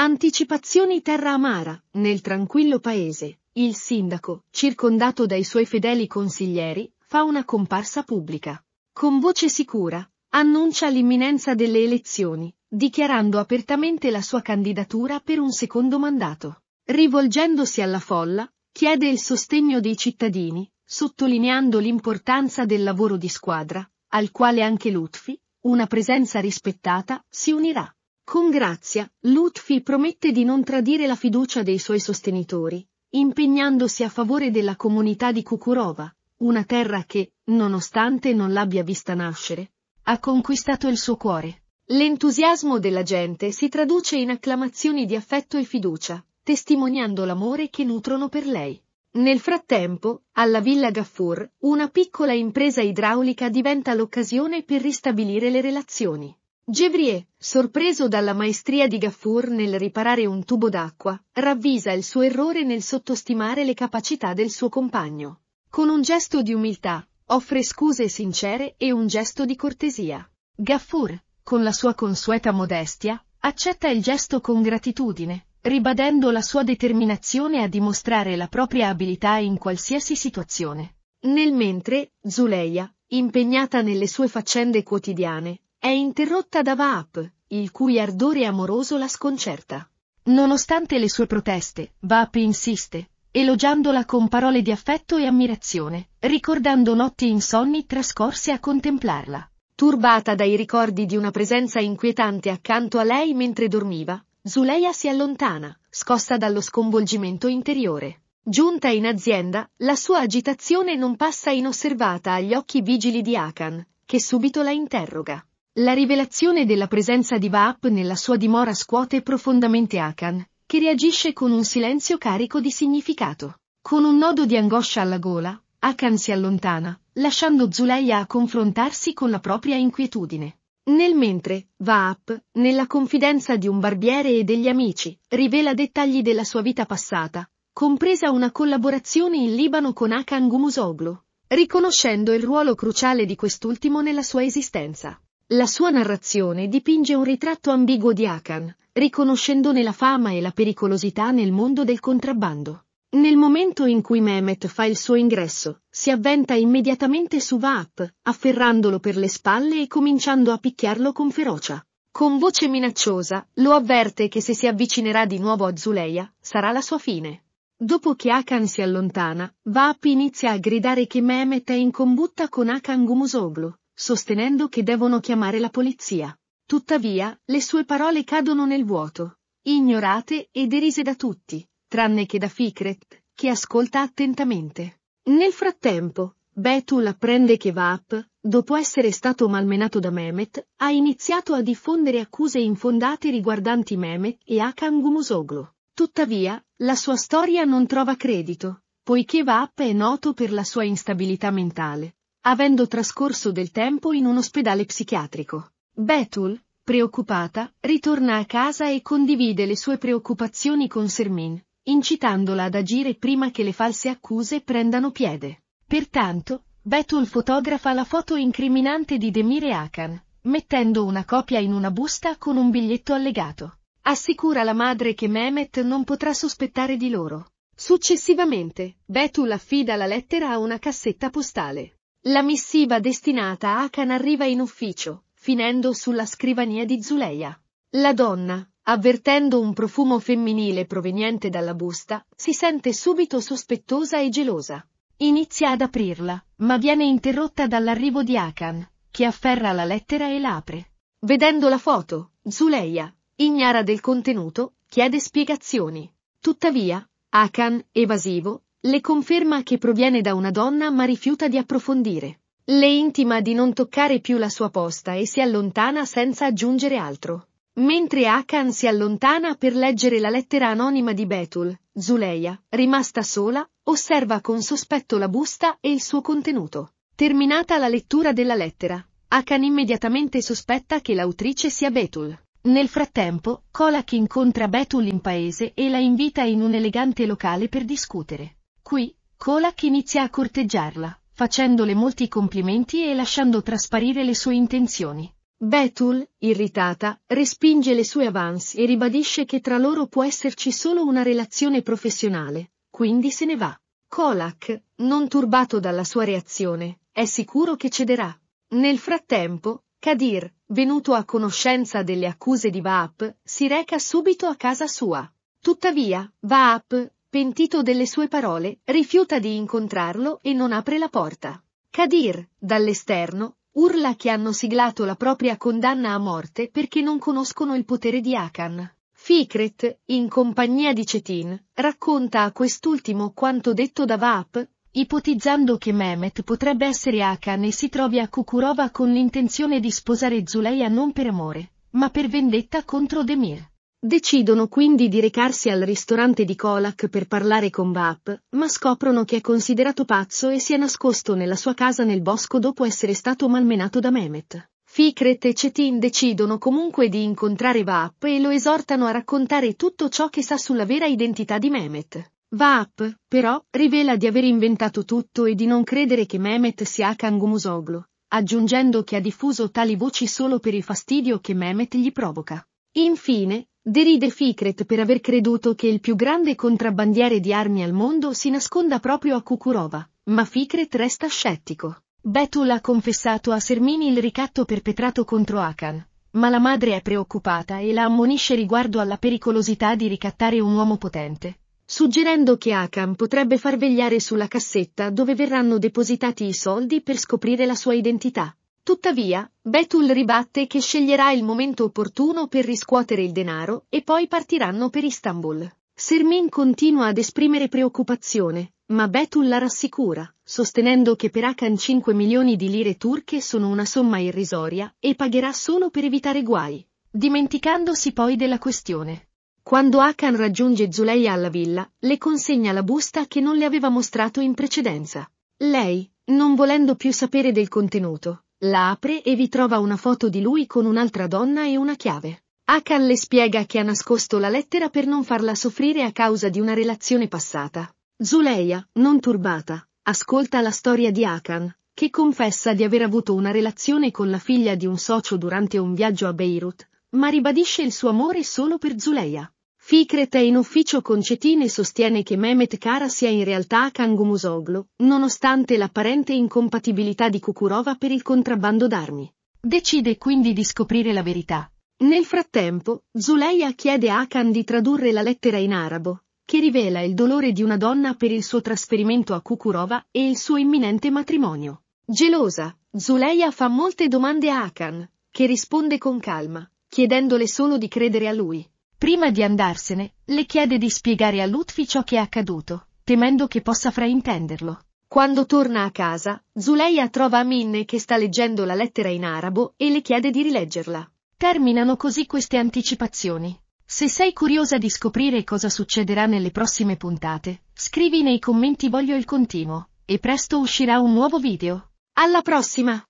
Anticipazioni Terra Amara, nel tranquillo paese, il sindaco, circondato dai suoi fedeli consiglieri, fa una comparsa pubblica. Con voce sicura, annuncia l'imminenza delle elezioni, dichiarando apertamente la sua candidatura per un secondo mandato. Rivolgendosi alla folla, chiede il sostegno dei cittadini, sottolineando l'importanza del lavoro di squadra, al quale anche Lutfi, una presenza rispettata, si unirà. Con grazia, Lutfi promette di non tradire la fiducia dei suoi sostenitori, impegnandosi a favore della comunità di Kukurova, una terra che, nonostante non l'abbia vista nascere, ha conquistato il suo cuore. L'entusiasmo della gente si traduce in acclamazioni di affetto e fiducia, testimoniando l'amore che nutrono per lei. Nel frattempo, alla Villa Gaffur, una piccola impresa idraulica diventa l'occasione per ristabilire le relazioni. Gevrier, sorpreso dalla maestria di Gaffour nel riparare un tubo d'acqua, ravvisa il suo errore nel sottostimare le capacità del suo compagno. Con un gesto di umiltà, offre scuse sincere e un gesto di cortesia. Gaffour, con la sua consueta modestia, accetta il gesto con gratitudine, ribadendo la sua determinazione a dimostrare la propria abilità in qualsiasi situazione. Nel mentre, Zuleia, impegnata nelle sue faccende quotidiane, è interrotta da Vaap, il cui ardore amoroso la sconcerta. Nonostante le sue proteste, Vaap insiste, elogiandola con parole di affetto e ammirazione, ricordando notti insonni trascorse a contemplarla. Turbata dai ricordi di una presenza inquietante accanto a lei mentre dormiva, Zuleia si allontana, scossa dallo sconvolgimento interiore. Giunta in azienda, la sua agitazione non passa inosservata agli occhi vigili di Akan, che subito la interroga. La rivelazione della presenza di Vaap nella sua dimora scuote profondamente Akan, che reagisce con un silenzio carico di significato. Con un nodo di angoscia alla gola, Akan si allontana, lasciando Zuleia a confrontarsi con la propria inquietudine. Nel mentre, Vaap, nella confidenza di un barbiere e degli amici, rivela dettagli della sua vita passata, compresa una collaborazione in Libano con Akan Gumusoglu, riconoscendo il ruolo cruciale di quest'ultimo nella sua esistenza. La sua narrazione dipinge un ritratto ambiguo di Akan, riconoscendone la fama e la pericolosità nel mondo del contrabbando. Nel momento in cui Mehmet fa il suo ingresso, si avventa immediatamente su Vaap, afferrandolo per le spalle e cominciando a picchiarlo con ferocia. Con voce minacciosa, lo avverte che se si avvicinerà di nuovo a Zuleia, sarà la sua fine. Dopo che Akan si allontana, Vaap inizia a gridare che Mehmet è in combutta con Akan Gumusoglu, sostenendo che devono chiamare la polizia. Tuttavia, le sue parole cadono nel vuoto, ignorate e derise da tutti, tranne che da Fikret, che ascolta attentamente. Nel frattempo, Betul apprende che Vap, dopo essere stato malmenato da Mehmet, ha iniziato a diffondere accuse infondate riguardanti Mehmet e Hakan Gumosoglu. Tuttavia, la sua storia non trova credito, poiché Vap è noto per la sua instabilità mentale, avendo trascorso del tempo in un ospedale psichiatrico. Bethul, preoccupata, ritorna a casa e condivide le sue preoccupazioni con Sermin, incitandola ad agire prima che le false accuse prendano piede. Pertanto, Bethul fotografa la foto incriminante di Demire Akan, mettendo una copia in una busta con un biglietto allegato. Assicura la madre che Mehmet non potrà sospettare di loro. Successivamente, Bethul affida la lettera a una cassetta postale, la missiva destinata a Akan arriva in ufficio, finendo sulla scrivania di Zuleia. La donna, avvertendo un profumo femminile proveniente dalla busta, si sente subito sospettosa e gelosa. Inizia ad aprirla, ma viene interrotta dall'arrivo di Akan, che afferra la lettera e l'apre. Vedendo la foto, Zuleia, ignara del contenuto, chiede spiegazioni. Tuttavia, Akan, evasivo, le conferma che proviene da una donna ma rifiuta di approfondire. Le intima di non toccare più la sua posta e si allontana senza aggiungere altro. Mentre Akan si allontana per leggere la lettera anonima di Betul, Zuleia, rimasta sola, osserva con sospetto la busta e il suo contenuto. Terminata la lettura della lettera, Akan immediatamente sospetta che l'autrice sia Betul. Nel frattempo, Kolak incontra Betul in paese e la invita in un elegante locale per discutere. Qui, Kolak inizia a corteggiarla, facendole molti complimenti e lasciando trasparire le sue intenzioni. Betul, irritata, respinge le sue avance e ribadisce che tra loro può esserci solo una relazione professionale, quindi se ne va. Kolak, non turbato dalla sua reazione, è sicuro che cederà. Nel frattempo, Kadir, venuto a conoscenza delle accuse di Vaap, si reca subito a casa sua. Tuttavia, Vaap, Pentito delle sue parole, rifiuta di incontrarlo e non apre la porta. Kadir, dall'esterno, urla che hanno siglato la propria condanna a morte perché non conoscono il potere di Akan. Fikret, in compagnia di Cetin, racconta a quest'ultimo quanto detto da Vap, ipotizzando che Mehmet potrebbe essere Akan e si trovi a Kukurova con l'intenzione di sposare Zuleia non per amore, ma per vendetta contro Demir. Decidono quindi di recarsi al ristorante di Kolak per parlare con Vap, ma scoprono che è considerato pazzo e si è nascosto nella sua casa nel bosco dopo essere stato malmenato da Mehmet. Fikret e Cetin decidono comunque di incontrare Vap e lo esortano a raccontare tutto ciò che sa sulla vera identità di Mehmet. Vap, però, rivela di aver inventato tutto e di non credere che Mehmet sia Kangumusoglu, aggiungendo che ha diffuso tali voci solo per il fastidio che Mehmet gli provoca. Infine, Deride Ficret per aver creduto che il più grande contrabbandiere di armi al mondo si nasconda proprio a Kukurova, ma Ficret resta scettico. Betul ha confessato a Sermini il ricatto perpetrato contro Akan, ma la madre è preoccupata e la ammonisce riguardo alla pericolosità di ricattare un uomo potente, suggerendo che Akan potrebbe far vegliare sulla cassetta dove verranno depositati i soldi per scoprire la sua identità. Tuttavia, Betul ribatte che sceglierà il momento opportuno per riscuotere il denaro e poi partiranno per Istanbul. Sermin continua ad esprimere preoccupazione, ma Betul la rassicura, sostenendo che per Akan 5 milioni di lire turche sono una somma irrisoria e pagherà solo per evitare guai, dimenticandosi poi della questione. Quando Akan raggiunge Zuleia alla villa, le consegna la busta che non le aveva mostrato in precedenza. Lei, non volendo più sapere del contenuto, la apre e vi trova una foto di lui con un'altra donna e una chiave. Akan le spiega che ha nascosto la lettera per non farla soffrire a causa di una relazione passata. Zuleia, non turbata, ascolta la storia di Akan, che confessa di aver avuto una relazione con la figlia di un socio durante un viaggio a Beirut, ma ribadisce il suo amore solo per Zuleia. Fikret è in ufficio con Cetin e sostiene che Mehmet Kara sia in realtà Kangumusoglu, nonostante l'apparente incompatibilità di Kukurova per il contrabbando d'armi. Decide quindi di scoprire la verità. Nel frattempo, Zuleia chiede a Akan di tradurre la lettera in arabo, che rivela il dolore di una donna per il suo trasferimento a Kukurova e il suo imminente matrimonio. Gelosa, Zuleia fa molte domande a Akan, che risponde con calma, chiedendole solo di credere a lui. Prima di andarsene, le chiede di spiegare a Lutfi ciò che è accaduto, temendo che possa fraintenderlo. Quando torna a casa, Zuleia trova Amin che sta leggendo la lettera in arabo e le chiede di rileggerla. Terminano così queste anticipazioni. Se sei curiosa di scoprire cosa succederà nelle prossime puntate, scrivi nei commenti voglio il continuo, e presto uscirà un nuovo video. Alla prossima!